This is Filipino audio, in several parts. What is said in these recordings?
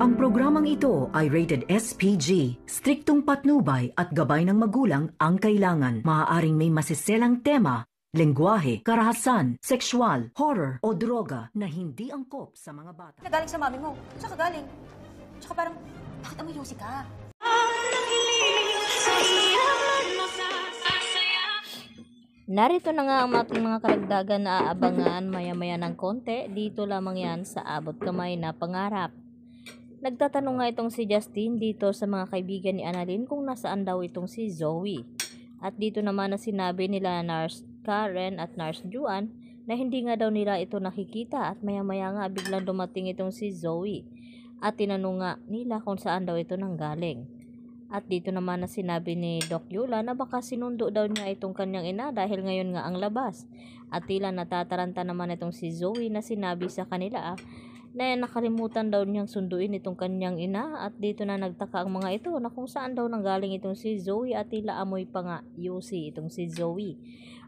Ang programang ito ay rated SPG. Striktong patnubay at gabay ng magulang ang kailangan. Maaaring may masiselang tema, lengguwahe, karahasan, sexual, horror o droga na hindi angkop sa mga bata. Nagaling sa mami mo. Saan ka galing? Tsaka parang, bakit amoy yusi ka? Narito na nga ang ating mga karagdagan na aabangan maya-maya ng konti. Dito lamang yan sa Abot Kamay na Pangarap. Nagtatanong nga itong si Justin dito sa mga kaibigan ni Annalyn kung nasaan daw itong si Zoe. At dito naman na sinabi nila Nurse Karen at Nurse Juan na hindi nga daw nila ito nakikita at maya-maya nga biglang dumating itong si Zoe. At tinanong nga nila kung saan daw ito nanggaling. At dito naman na sinabi ni Doc Yula na baka sinundo daw niya itong kanyang ina dahil ngayon nga ang labas. At tila natataranta naman itong si Zoe na sinabi sa kanila na nakalimutan daw niyang sunduin itong kanyang ina at dito na nagtaka ang mga ito na kung saan daw nanggaling itong si Zoe at tila amoy pa nga Yosi itong si Zoe.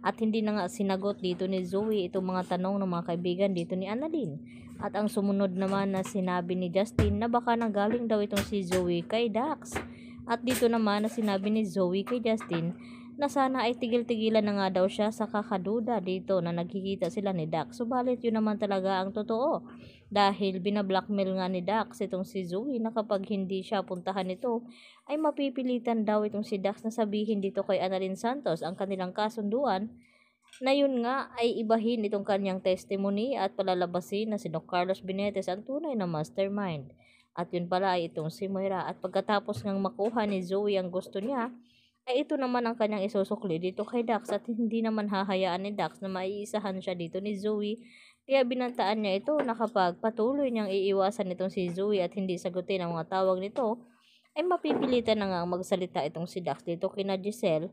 At hindi na nga sinagot dito ni Zoe itong mga tanong ng mga kaibigan dito ni Annalyn. At ang sumunod naman na sinabi ni Justin na baka nanggaling daw itong si Zoe kay Dax. At dito naman na sinabi ni Zoe kay Justin na sana ay tigil-tigilan na nga daw siya sa kakaduda dito na nagkikita sila ni Dax. Subalit yun naman talaga ang totoo. Dahil binablockmail nga ni Dax itong si Zoe na kapag hindi siya puntahan nito, ay mapipilitan daw itong si Dax na sabihin dito kay Annalyn Santos ang kanilang kasunduan na yun nga ay ibahin itong kanyang testimony at palalabasin na si Don Carlos Benitez ang tunay na mastermind. At yun pala ay itong si Moira at pagkatapos ngang makuha ni Zoe ang gusto niya, ay ito naman ang kanyang isusukli dito kay Dax at hindi naman hahayaan ni Dax na maiisahan siya dito ni Zoe kaya binantaan niya ito na kapag patuloy niyang iiwasan itong si Zoe at hindi sagutin ang mga tawag nito, ay mapipilitan na nga magsalita itong si Dax dito kina Giselle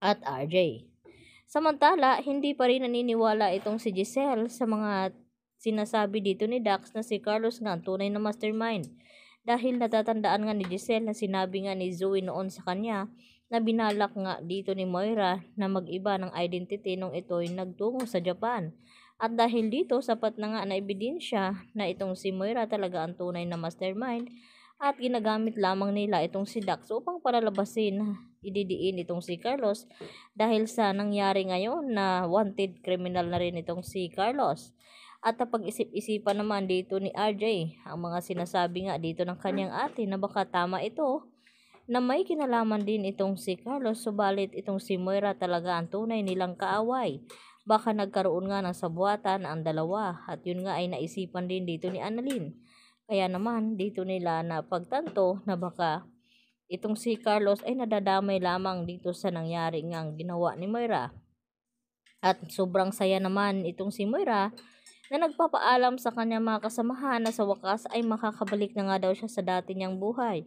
at RJ. Samantala, hindi pa rin naniniwala itong si Giselle sa mga sinasabi dito ni Dax na si Carlos nga ang tunay na mastermind. Dahil natatandaan nga ni Giselle na sinabi nga ni Zoe noon sa kanya na binalak nga dito ni Moira na mag-iba ng identity nung ito'y nagtungo sa Japan. At dahil dito, sapat na nga na ebidensya na itong si Moira talaga ang tunay na mastermind at ginagamit lamang nila itong si Dax upang paralabasin ididiin itong si Carlos dahil sa nangyari ngayon na wanted criminal na rin itong si Carlos. At pag isip-isipan naman dito ni RJ ang mga sinasabi nga dito ng kanyang ate na baka tama ito na may kinalaman din itong si Carlos subalit itong si Moira talaga ang tunay nilang kaaway Baka nagkaroon nga ng sabuatan ang dalawa at yun nga ay naisipan din dito ni Annalyn. Kaya naman dito nila na pagtanto na baka itong si Carlos ay nadadamay lamang dito sa nangyari ngang ginawa ni Moira. At sobrang saya naman itong si Moira na nagpapaalam sa kanya mga kasamahan na sa wakas ay makakabalik na nga daw siya sa dati niyang buhay.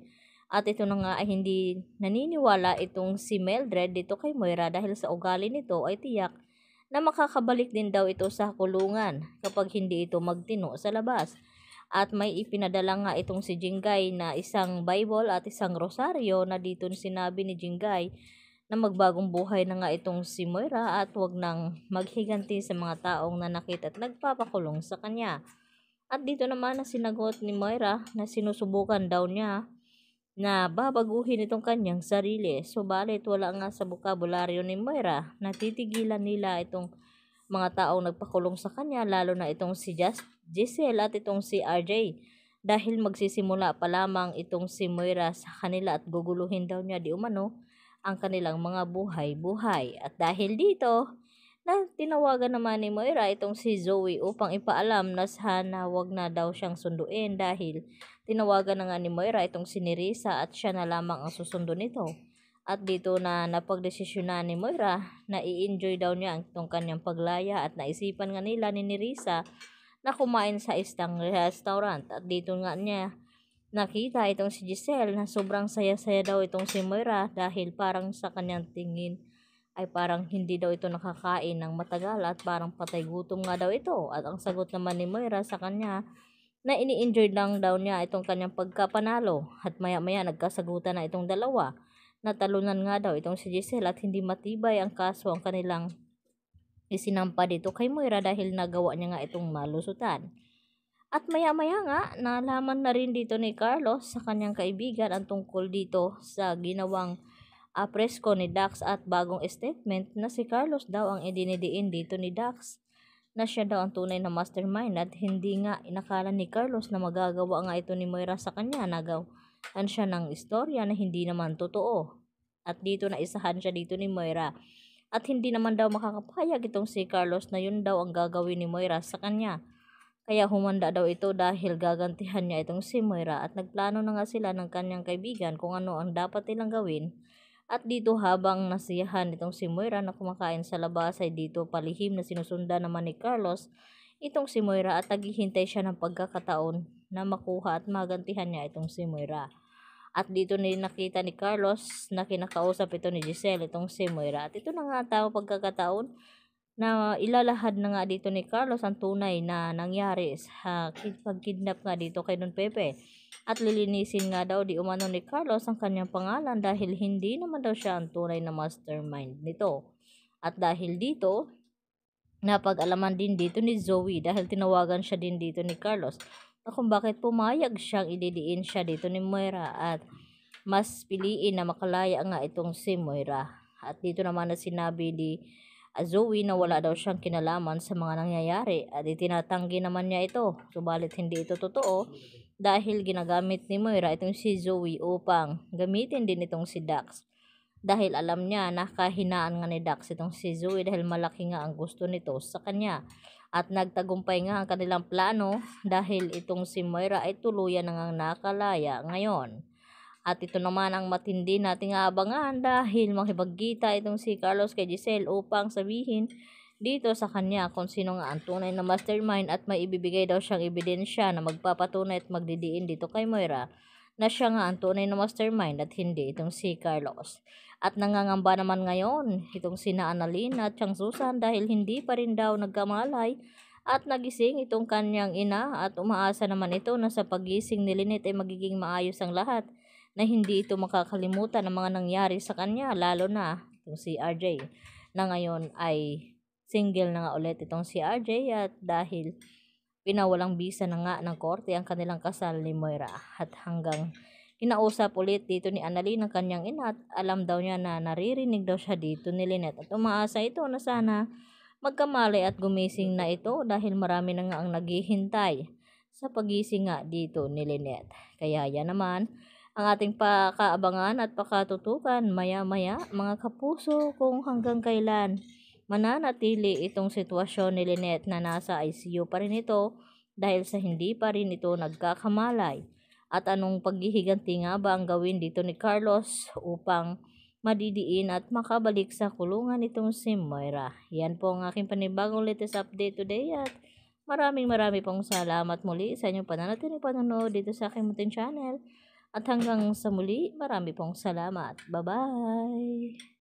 At ito na nga ay hindi naniniwala itong si Mildred dito kay Moira dahil sa ugali nito ay tiyak na makakabalik din daw ito sa kulungan kapag hindi ito magtino sa labas. At may ipinadala nga itong si Jinggay na isang Bible at isang rosaryo na dito sinabi ni Jinggay na magbagong buhay na nga itong si Moira at wag nang maghiganti sa mga taong nanakit at nagpapakulong sa kanya. At dito naman na sinagot ni Moira na sinusubukan daw niya na babaguhin itong kanyang sarili. Subalit wala nga sa bukabularyo ni Moira, natitigilan nila itong mga taong nagpakulong sa kanya, lalo na itong si Just, Giselle at itong si RJ. Dahil magsisimula pa lamang itong si Moira sa kanila at guguluhin daw niya di umano ang kanilang mga buhay-buhay. At dahil dito, na tinawagan naman ni Moira itong si Zoe upang ipaalam na sana wag na daw siyang sunduin dahil tinawagan na nga ni Moira itong si Nerissa at siya na lamang ang susundo nito. At dito na napagdesisyonan ni Moira na i-enjoy daw niya itong kanyang paglaya at naisipan nga nila ni Nerissa na kumain sa isang restaurant at dito nga niya nakita itong si Giselle na sobrang saya-saya daw itong si Moira dahil parang sa kanyang tingin ay parang hindi daw ito nakakain ng matagal at parang patay gutom nga daw ito. At ang sagot naman ni Moira sa kanya na ini-enjoy lang daw niya itong kanyang pagkapanalo at maya-maya nagkasagutan na itong dalawa. Natalunan nga daw itong si Giselle at hindi matibay ang kaso ang kanilang isinampa dito kay Moira dahil nagawa niya nga itong malusutan. At maya-maya nga, nalaman na rin dito ni Carlos sa kanyang kaibigan ang tungkol dito sa ginawang a apresko ni Dax at bagong statement na si Carlos daw ang idinidiin dito ni Dax na siya daw ang tunay na mastermind at hindi nga inakala ni Carlos na magagawa nga ito ni Moira sa kanya nagaw an siya ng istorya na hindi naman totoo at dito na isahan siya dito ni Moira at hindi naman daw makakapayag itong si Carlos na yun daw ang gagawin ni Moira sa kanya kaya humanda daw ito dahil gagantihan niya itong si Moira at nagplano na nga sila ng kanyang kaibigan kung ano ang dapat nilang gawin at dito habang nasiyahan itong si Moira na kumakain sa labas ay dito palihim na sinusunda naman ni Carlos itong si Moira at naghihintay siya ng pagkakataon na makuha at magantihan niya itong si Moira. At dito ni nakita ni Carlos na kinakausap ito ni Giselle itong si Moira. At ito na nga tao pagkakataon na ilalahad na nga dito ni Carlos ang tunay na nangyari sa pagkidnap nga dito kay Don Pepe. At lilinisin nga daw di umano ni Carlos ang kanyang pangalan dahil hindi naman daw siya ang tunay na mastermind nito. At dahil dito, napag-alaman din dito ni Zoe dahil tinawagan siya din dito ni Carlos na kung bakit pumayag siyang ididiin siya dito ni Moira at mas piliin na makalaya nga itong si Moira. At dito naman na sinabi ni Zoe na wala daw siyang kinalaman sa mga nangyayari at itinatanggi naman niya ito. Subalit hindi ito totoo dahil ginagamit ni Moira itong si Zoe upang gamitin din itong si Dax. Dahil alam niya na kahinaan nga ni Dax itong si Zoe dahil malaki nga ang gusto nito sa kanya. At nagtagumpay nga ang kanilang plano dahil itong si Moira ay tuluyan na nga nakalaya ngayon. At ito naman ang matindi nating aabangan dahil makibaggita itong si Carlos kay Giselle upang sabihin dito sa kanya kung sino nga ang tunay na mastermind at may ibibigay daw siyang ebidensya na magpapatunay at magdidiin dito kay Moira na siya nga ang tunay na mastermind at hindi itong si Carlos. At nangangamba naman ngayon itong sina Annalina at siyang Susan dahil hindi pa rin daw nagkamalay at nagising itong kanyang ina at umaasa naman ito na sa pagising ni Lynette ay magiging maayos ang lahat na hindi ito makakalimutan ng mga nangyari sa kanya, lalo na itong si RJ na ngayon ay single na nga ulit itong si RJ at dahil pinawalang bisa na nga ng korte ang kanilang kasal ni Moira at hanggang Kinausap ulit dito ni Annalie ng kanyang ina at alam daw niya na naririnig daw siya dito ni Lynette at umaasa ito na sana magkamali at gumising na ito dahil marami na nga ang naghihintay sa pagising nga dito ni Lynette. Kaya yan naman ang ating pakaabangan at pakatutukan maya-maya mga kapuso kung hanggang kailan mananatili itong sitwasyon ni Lynette na nasa ICU pa rin ito dahil sa hindi pa rin ito nagkakamalay at anong paghihiganti nga ba ang gawin dito ni Carlos upang madidiin at makabalik sa kulungan itong si Moira. Yan po ang aking panibagong latest update today at maraming marami pong salamat muli sa inyong pananatili panonood dito sa aking mutin channel. At hanggang sa muli, marami pong salamat. Bye-bye!